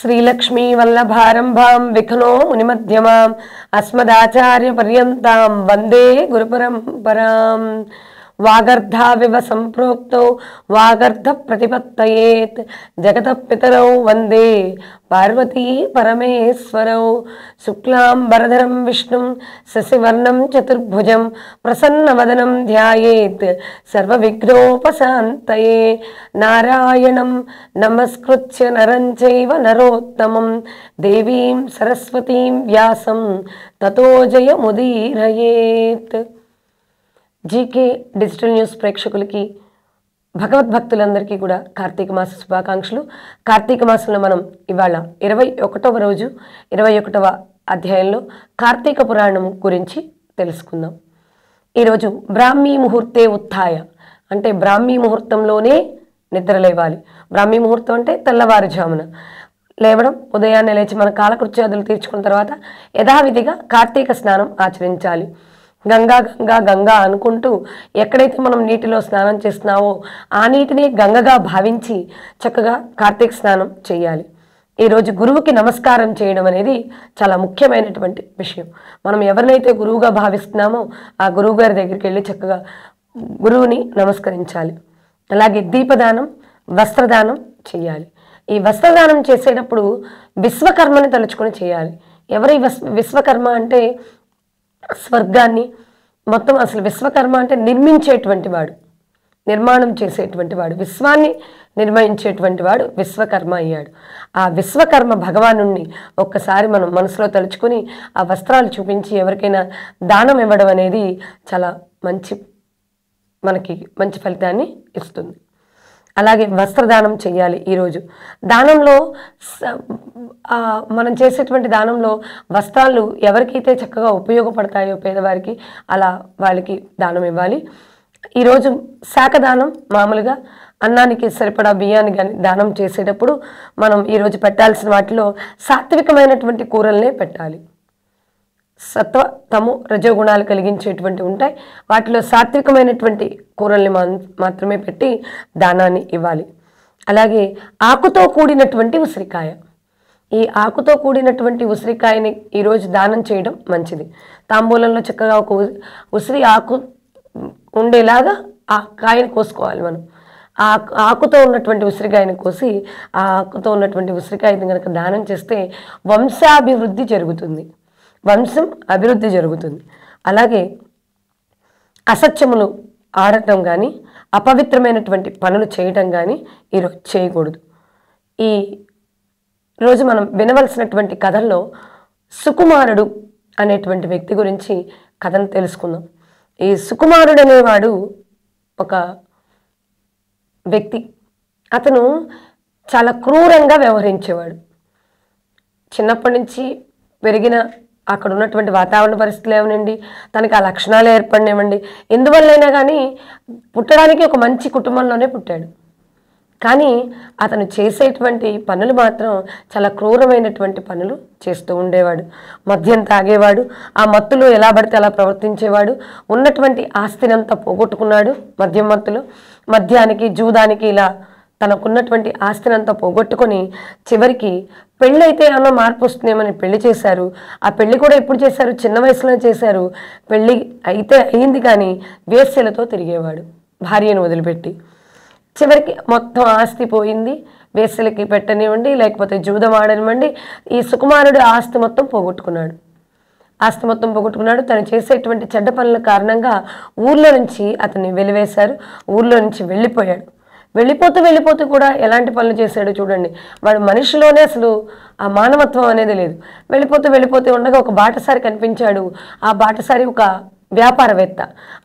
శ్రీలక్ష్మీ వల్లభారంభాం విఘ్నో మునిమధ్యమాం అస్మదాచార్య పర్యంతం వందే గురుపరంపరాం वागर्धाविव सम्प्रोक्तौ वागर्धप्रतिपत्तयेत् जगतः वन्दे पार्वती परमेश्वरौ शुक्लाम्बरधरं विष्णुं शशिवर्णं चतुर्भुजं प्रसन्नवदनं ध्यायेत् सर्वविघ्नोपशान्तये नारायणं नमस्कृत्य नरं चैव नरोत्तमं देवीं सरस्वतीं व्यासं ततो जयमुदीरयेत् జీకే డిజిటల్ న్యూస్ ప్రేక్షకులకి భగవద్భక్తులందరికీ కూడా కార్తీక మాస శుభాకాంక్షలు కార్తీక మాసంలో మనం ఇవాళ ఇరవై ఒకటవ రోజు ఇరవై ఒకటవ అధ్యాయంలో కార్తీక పురాణం గురించి తెలుసుకుందాం ఈరోజు బ్రాహ్మీ ముహూర్తే ఉత్థాయ అంటే బ్రాహ్మీ ముహూర్తంలోనే నిద్రలేవాలి బ్రాహ్మీ ముహూర్తం అంటే తెల్లవారుజామున లేవడం ఉదయాన్నే లేచి మన కాలకృత్యాదులు తీర్చుకున్న తర్వాత యథావిధిగా కార్తీక స్నానం ఆచరించాలి గంగా గంగా గంగా అనుకుంటూ ఎక్కడైతే మనం నీటిలో స్నానం చేస్తున్నావో ఆ నీటిని గంగగా భావించి చక్కగా కార్తీక స్నానం చేయాలి ఈరోజు గురువుకి నమస్కారం చేయడం అనేది చాలా ముఖ్యమైనటువంటి విషయం మనం ఎవరినైతే గురువుగా భావిస్తున్నామో ఆ గురువు గారి దగ్గరికి వెళ్ళి చక్కగా గురువుని నమస్కరించాలి అలాగే దీపదానం వస్త్రదానం చేయాలి ఈ వస్త్రదానం చేసేటప్పుడు విశ్వకర్మని తలుచుకొని చేయాలి ఎవరి విశ్వకర్మ అంటే స్వర్గాన్ని మొత్తం అసలు విశ్వకర్మ అంటే నిర్మించేటువంటి వాడు నిర్మాణం చేసేటువంటి వాడు విశ్వాన్ని నిర్మించేటువంటి వాడు విశ్వకర్మ అయ్యాడు ఆ విశ్వకర్మ భగవాను ఒక్కసారి మనం మనసులో తలుచుకొని ఆ వస్త్రాలు చూపించి ఎవరికైనా దానం ఇవ్వడం అనేది చాలా మంచి మనకి మంచి ఫలితాన్ని ఇస్తుంది అలాగే వస్త్రదానం చేయాలి ఈరోజు దానంలో మనం చేసేటువంటి దానంలో వస్త్రాలు ఎవరికైతే చక్కగా ఉపయోగపడతాయో పేదవారికి అలా వాళ్ళకి దానం ఇవ్వాలి ఈరోజు శాఖదానం మామూలుగా అన్నానికి సరిపడా బియ్యాన్ని కానీ దానం చేసేటప్పుడు మనం ఈరోజు పెట్టాల్సిన వాటిలో సాత్వికమైనటువంటి కూరల్నే పెట్టాలి సత్వ తము రజోగుణాలు కలిగించేటువంటి ఉంటాయి వాటిలో సాత్వికమైనటువంటి కూరల్ని మాత్రమే పెట్టి దానాన్ని ఇవ్వాలి అలాగే ఆకుతో కూడినటువంటి ఉసిరికాయ ఈ ఆకుతో కూడినటువంటి ఉసిరికాయని ఈరోజు దానం చేయడం మంచిది తాంబూలంలో చక్కగా ఒక ఉసిరి ఆకు ఉండేలాగా ఆ కాయని కోసుకోవాలి మనం ఆ ఆకుతో ఉన్నటువంటి ఉసిరికాయని కోసి ఆ ఆకుతో ఉన్నటువంటి ఉసిరికాయని కనుక దానం చేస్తే వంశాభివృద్ధి జరుగుతుంది వంశం అభివృద్ధి జరుగుతుంది అలాగే అసత్యములు ఆడటం కానీ అపవిత్రమైనటువంటి పనులు చేయటం కానీ ఈరోజు చేయకూడదు ఈ రోజు మనం వినవలసినటువంటి కథల్లో సుకుమారుడు అనేటువంటి వ్యక్తి గురించి కథను తెలుసుకుందాం ఈ సుకుమారుడు అనేవాడు ఒక వ్యక్తి అతను చాలా క్రూరంగా వ్యవహరించేవాడు చిన్నప్పటి నుంచి పెరిగిన అక్కడ ఉన్నటువంటి వాతావరణ పరిస్థితులు ఏమనండి తనకి ఆ లక్షణాలు ఏర్పడినేవ్వండి ఎందువల్లైనా కానీ పుట్టడానికి ఒక మంచి కుటుంబంలోనే పుట్టాడు కానీ అతను చేసేటువంటి పనులు మాత్రం చాలా క్రూరమైనటువంటి పనులు చేస్తూ ఉండేవాడు మద్యం తాగేవాడు ఆ మత్తులో ఎలా పడితే అలా ప్రవర్తించేవాడు ఉన్నటువంటి ఆస్తినంతా పోగొట్టుకున్నాడు మద్యం మత్తులు మద్యానికి జూదానికి ఇలా తనకున్నటువంటి ఆస్తినంతా పోగొట్టుకొని చివరికి పెళ్ళి అయితే ఏమన్నా మార్పు వస్తుందేమని పెళ్లి చేశారు ఆ పెళ్లి కూడా ఎప్పుడు చేశారు చిన్న వయసులోనే చేశారు పెళ్ళి అయితే అయింది కానీ వేస్యలతో తిరిగేవాడు భార్యను వదిలిపెట్టి చివరికి మొత్తం ఆస్తి పోయింది వేసలకి పెట్టనివ్వండి లేకపోతే జూదం ఆడనివ్వండి ఈ సుకుమారుడు ఆస్తి మొత్తం పోగొట్టుకున్నాడు ఆస్తి మొత్తం పోగొట్టుకున్నాడు తను చేసేటువంటి చెడ్డ పనుల కారణంగా ఊర్లో నుంచి అతన్ని వెలివేశారు ఊర్లో నుంచి వెళ్ళిపోయాడు వెళ్ళిపోతూ వెళ్ళిపోతూ కూడా ఎలాంటి పనులు చేశాడో చూడండి వాడు మనిషిలోనే అసలు ఆ మానవత్వం అనేది లేదు వెళ్ళిపోతూ వెళ్ళిపోతూ ఉండగా ఒక బాటసారి కనిపించాడు ఆ బాటసారి ఒక వ్యాపారవేత్త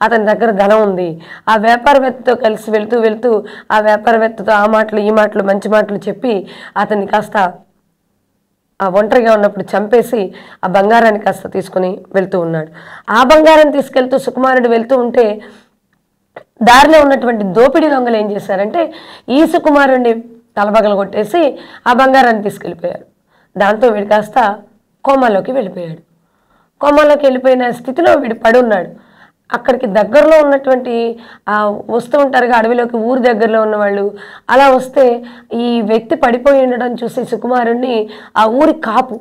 అతని దగ్గర ధనం ఉంది ఆ వ్యాపారవేత్తతో కలిసి వెళుతూ వెళుతూ ఆ వ్యాపారవేత్తతో ఆ మాటలు ఈ మాటలు మంచి మాటలు చెప్పి అతన్ని కాస్త ఆ ఒంటరిగా ఉన్నప్పుడు చంపేసి ఆ బంగారాన్ని కాస్త తీసుకుని వెళ్తూ ఉన్నాడు ఆ బంగారం తీసుకెళ్తూ సుకుమారుడు వెళ్తూ ఉంటే దారిలో ఉన్నటువంటి దోపిడీ దొంగలు ఏం చేశారంటే ఈసుకుమారుణ్ణి తలబగలు కొట్టేసి ఆ బంగారాన్ని తీసుకెళ్ళిపోయారు దాంతో వీడు కాస్త కోమాలోకి వెళ్ళిపోయాడు కోమాలోకి వెళ్ళిపోయిన స్థితిలో వీడు పడున్నాడు అక్కడికి దగ్గరలో ఉన్నటువంటి వస్తూ ఉంటారుగా అడవిలోకి ఊరు దగ్గరలో ఉన్నవాళ్ళు అలా వస్తే ఈ వ్యక్తి పడిపోయి ఉండడం చూసి సుకుమారుణ్ణి ఆ ఊరి కాపు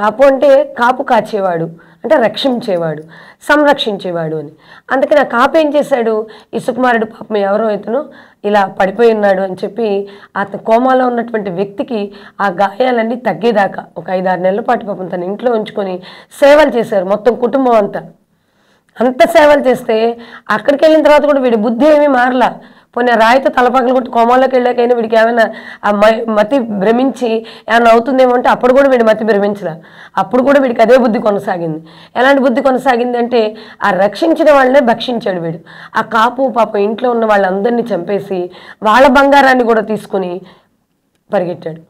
కాపు అంటే కాపు కాచేవాడు అంటే రక్షించేవాడు సంరక్షించేవాడు అని అందుకని ఆ కాపు ఏం చేశాడు ఇసుకుమారుడు పాపం ఎవరో ఇతను ఇలా పడిపోయి ఉన్నాడు అని చెప్పి అతను కోమాలో ఉన్నటువంటి వ్యక్తికి ఆ గాయాలన్నీ తగ్గేదాకా ఒక ఐదారు నెలల పాటు పాపం తన ఇంట్లో ఉంచుకొని సేవలు చేశారు మొత్తం కుటుంబం అంతా అంత సేవలు చేస్తే అక్కడికి వెళ్ళిన తర్వాత కూడా వీడి బుద్ధి ఏమీ మారలా పోనీ రాయితో తలపాకలు కొట్టి కోమాలోకి వెళ్ళాకైనా వీడికి ఏమైనా మతి భ్రమించి ఏమైనా అవుతుందేమో అంటే అప్పుడు కూడా వీడి మతి భ్రమించిన అప్పుడు కూడా వీడికి అదే బుద్ధి కొనసాగింది ఎలాంటి బుద్ధి కొనసాగింది అంటే ఆ రక్షించిన వాళ్ళనే భక్షించాడు వీడు ఆ కాపు పాప ఇంట్లో ఉన్న వాళ్ళందరినీ చంపేసి వాళ్ళ బంగారాన్ని కూడా తీసుకుని పరిగెట్టాడు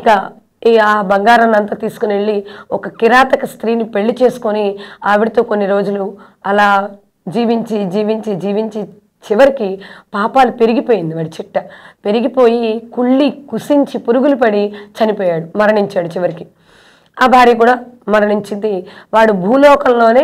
ఇక ఈ ఆ బంగారాన్ని అంతా తీసుకుని వెళ్ళి ఒక కిరాతక స్త్రీని పెళ్లి చేసుకొని ఆవిడతో కొన్ని రోజులు అలా జీవించి జీవించి జీవించి చివరికి పాపాలు పెరిగిపోయింది వాడి చిట్ట పెరిగిపోయి కుళ్ళి కుసించి పురుగులు పడి చనిపోయాడు మరణించాడు చివరికి ఆ భార్య కూడా మరణించింది వాడు భూలోకంలోనే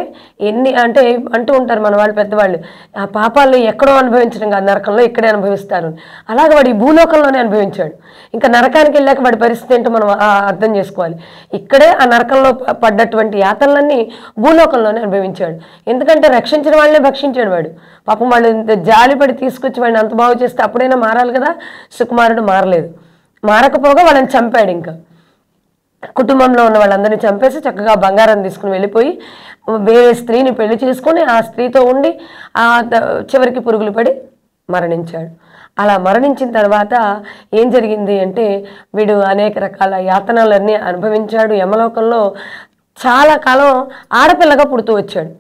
ఎన్ని అంటే అంటూ ఉంటారు మన వాళ్ళు పెద్దవాళ్ళు ఆ పాపాలను ఎక్కడో అనుభవించడం కాదు నరకంలో ఇక్కడే అనుభవిస్తారు అలాగే వాడు ఈ భూలోకంలోనే అనుభవించాడు ఇంకా నరకానికి వెళ్ళాక వాడి పరిస్థితి ఏంటో మనం అర్థం చేసుకోవాలి ఇక్కడే ఆ నరకంలో పడ్డటువంటి యాతనలన్నీ భూలోకంలోనే అనుభవించాడు ఎందుకంటే రక్షించిన వాళ్ళనే భక్షించాడు వాడు పాపం వాళ్ళు జాలిపడి తీసుకొచ్చి వాడిని అంత బాగు చేస్తే అప్పుడైనా మారాలి కదా సుకుమారుడు మారలేదు మారకపోగా వాళ్ళని చంపాడు ఇంకా కుటుంబంలో ఉన్న వాళ్ళందరినీ చంపేసి చక్కగా బంగారం తీసుకుని వెళ్ళిపోయి వేరే స్త్రీని పెళ్లి చేసుకొని ఆ స్త్రీతో ఉండి ఆ చివరికి పురుగులు పడి మరణించాడు అలా మరణించిన తర్వాత ఏం జరిగింది అంటే వీడు అనేక రకాల యాతనాలన్నీ అనుభవించాడు యమలోకంలో చాలా కాలం ఆడపిల్లగా పుడుతూ వచ్చాడు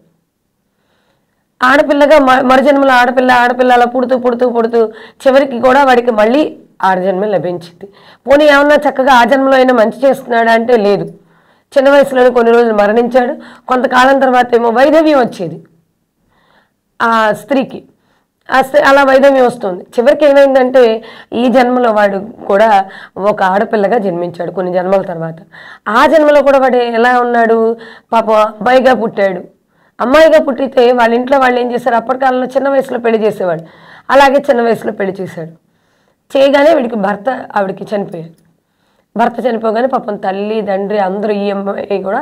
ఆడపిల్లగా మరుజన్మల ఆడపిల్ల ఆడపిల్ల అలా పుడుతూ పుడుతూ పుడుతూ చివరికి కూడా వాడికి మళ్ళీ ఆరు జన్మ లభించింది పోనీ ఏమన్నా చక్కగా ఆ జన్మలో అయినా మంచి చేస్తున్నాడా అంటే లేదు చిన్న వయసులోనే కొన్ని రోజులు మరణించాడు కొంతకాలం తర్వాత ఏమో వైధవ్యం వచ్చేది ఆ స్త్రీకి ఆ అలా వైధవ్యం వస్తుంది చివరికి ఏమైందంటే ఈ జన్మలో వాడు కూడా ఒక ఆడపిల్లగా జన్మించాడు కొన్ని జన్మల తర్వాత ఆ జన్మలో కూడా వాడు ఎలా ఉన్నాడు పాప అబ్బాయిగా పుట్టాడు అమ్మాయిగా పుట్టితే వాళ్ళ ఇంట్లో వాళ్ళు ఏం చేశారు అప్పటి కాలంలో చిన్న వయసులో పెళ్లి చేసేవాడు అలాగే చిన్న వయసులో పెళ్లి చేశాడు చేయగానే వీడికి భర్త ఆవిడికి చనిపోయారు భర్త చనిపోగానే పాపం తల్లి తండ్రి అందరూ ఈ e అమ్మాయి కూడా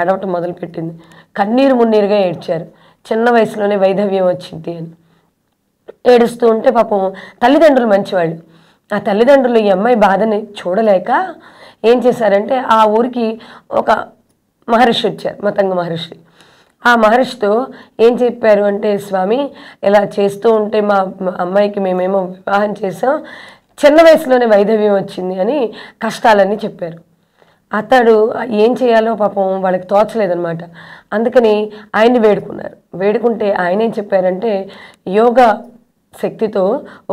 ఏడవటం మొదలుపెట్టింది కన్నీరు మున్నీరుగా ఏడ్చారు చిన్న వయసులోనే వైధవ్యం వచ్చింది అని ఏడుస్తూ ఉంటే పాపం తల్లిదండ్రులు మంచివాళ్ళు ఆ తల్లిదండ్రులు ఈ e అమ్మాయి బాధని చూడలేక ఏం చేశారంటే ఆ ఊరికి ఒక మహర్షి వచ్చారు మతంగ మహర్షి ఆ మహర్షితో ఏం చెప్పారు అంటే స్వామి ఇలా చేస్తూ ఉంటే మా అమ్మాయికి మేమేమో వివాహం చేసాం చిన్న వయసులోనే వైధవ్యం వచ్చింది అని కష్టాలన్నీ చెప్పారు అతడు ఏం చేయాలో పాపం వాళ్ళకి తోచలేదనమాట అందుకని ఆయన్ని వేడుకున్నారు వేడుకుంటే ఆయన ఏం చెప్పారంటే యోగ శక్తితో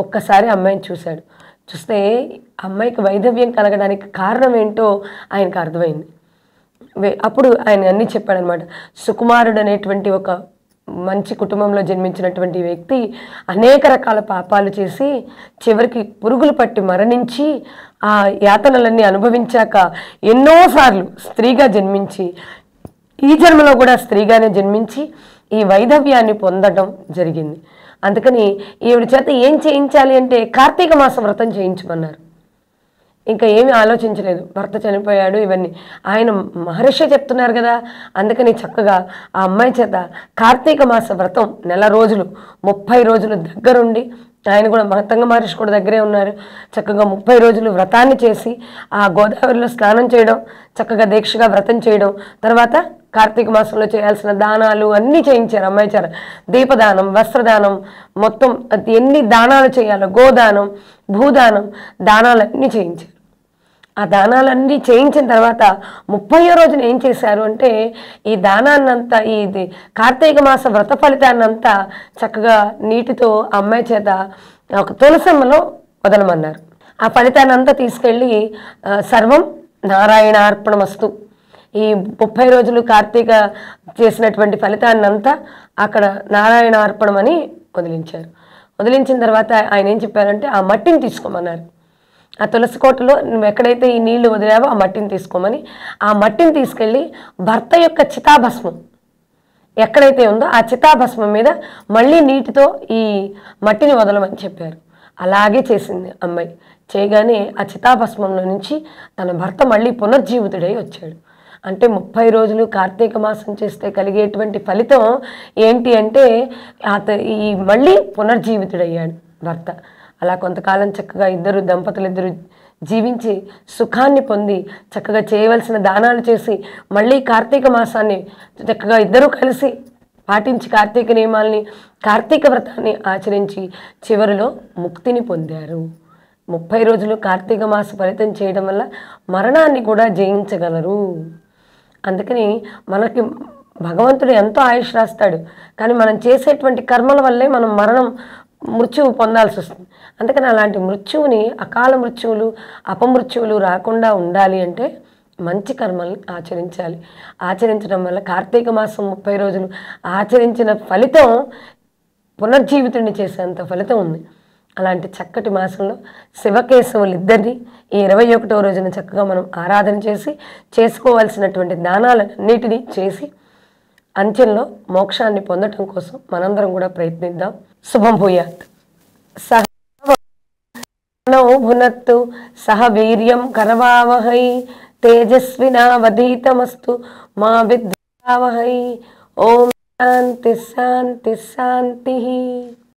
ఒక్కసారి అమ్మాయిని చూశాడు చూస్తే అమ్మాయికి వైధవ్యం కలగడానికి కారణం ఏంటో ఆయనకు అర్థమైంది అప్పుడు ఆయన అన్నీ చెప్పాడనమాట సుకుమారుడు అనేటువంటి ఒక మంచి కుటుంబంలో జన్మించినటువంటి వ్యక్తి అనేక రకాల పాపాలు చేసి చివరికి పురుగులు పట్టి మరణించి ఆ యాతనలన్నీ అనుభవించాక ఎన్నోసార్లు స్త్రీగా జన్మించి ఈ జన్మలో కూడా స్త్రీగానే జన్మించి ఈ వైధవ్యాన్ని పొందడం జరిగింది అందుకని ఈవిడ చేత ఏం చేయించాలి అంటే కార్తీక మాస వ్రతం చేయించమన్నారు ఇంకా ఏమీ ఆలోచించలేదు భర్త చనిపోయాడు ఇవన్నీ ఆయన మహర్షి చెప్తున్నారు కదా అందుకని చక్కగా ఆ అమ్మాయి చేత కార్తీక మాస వ్రతం నెల రోజులు ముప్పై రోజులు దగ్గరుండి ఆయన కూడా మహతంగ మహర్షి కూడా దగ్గరే ఉన్నారు చక్కగా ముప్పై రోజులు వ్రతాన్ని చేసి ఆ గోదావరిలో స్నానం చేయడం చక్కగా దీక్షగా వ్రతం చేయడం తర్వాత కార్తీక మాసంలో చేయాల్సిన దానాలు అన్నీ చేయించారు అమ్మాయి చారు దీపదానం వస్త్రదానం మొత్తం ఎన్ని దానాలు చేయాలో గోదానం భూదానం దానాలన్నీ చేయించారు ఆ దానాలన్నీ చేయించిన తర్వాత ముప్పయో రోజున ఏం చేశారు అంటే ఈ దానాన్నంతా ఈ కార్తీక మాస వ్రత ఫలితాన్నంతా చక్కగా నీటితో అమ్మాయి చేత ఒక తులసమ్మలో వదలమన్నారు ఆ ఫలితాన్నంతా తీసుకెళ్ళి సర్వం వస్తు ఈ ముప్పై రోజులు కార్తీక చేసినటువంటి ఫలితాన్నంతా అక్కడ నారాయణార్పణమని వదిలించారు వదిలించిన తర్వాత ఆయన ఏం చెప్పారంటే ఆ మట్టిని తీసుకోమన్నారు ఆ తులసి కోటలో నువ్వు ఎక్కడైతే ఈ నీళ్లు వదిలావో ఆ మట్టిని తీసుకోమని ఆ మట్టిని తీసుకెళ్ళి భర్త యొక్క చితాభస్మం ఎక్కడైతే ఉందో ఆ చితాభస్మం మీద మళ్ళీ నీటితో ఈ మట్టిని వదలమని చెప్పారు అలాగే చేసింది అమ్మాయి చేయగానే ఆ చితాభస్మంలో నుంచి తన భర్త మళ్ళీ పునర్జీవితుడై వచ్చాడు అంటే ముప్పై రోజులు కార్తీక మాసం చేస్తే కలిగేటువంటి ఫలితం ఏంటి అంటే అత ఈ మళ్ళీ పునర్జీవితుడయ్యాడు భర్త అలా కొంతకాలం చక్కగా ఇద్దరు దంపతులు ఇద్దరు జీవించి సుఖాన్ని పొంది చక్కగా చేయవలసిన దానాలు చేసి మళ్ళీ కార్తీక మాసాన్ని చక్కగా ఇద్దరూ కలిసి పాటించి కార్తీక నియమాల్ని కార్తీక వ్రతాన్ని ఆచరించి చివరిలో ముక్తిని పొందారు ముప్పై రోజులు కార్తీక మాస ఫలితం చేయడం వల్ల మరణాన్ని కూడా జయించగలరు అందుకని మనకి భగవంతుడు ఎంతో ఆయుష్ రాస్తాడు కానీ మనం చేసేటువంటి కర్మల వల్లే మనం మరణం మృత్యువు పొందాల్సి వస్తుంది అందుకని అలాంటి మృత్యువుని అకాల మృత్యువులు అపమృత్యువులు రాకుండా ఉండాలి అంటే మంచి కర్మల్ని ఆచరించాలి ఆచరించడం వల్ల కార్తీక మాసం ముప్పై రోజులు ఆచరించిన ఫలితం పునర్జీవితుడిని చేసేంత ఫలితం ఉంది అలాంటి చక్కటి మాసంలో శివకేశవులు ఇద్దరిని ఈ ఇరవై ఒకటో రోజున చక్కగా మనం ఆరాధన చేసి చేసుకోవాల్సినటువంటి దానాలన్నిటినీ చేసి అంచెల్లో మోక్షాన్ని పొందటం కోసం మనందరం కూడా ప్రయత్నిద్దాం శుభం భూయాత్ సహ భునత్తు సహ వీర్యం కరవావహై తేజస్వినావధీతమస్తు మా విద్యావహై ఓం శాంతి శాంతి శాంతి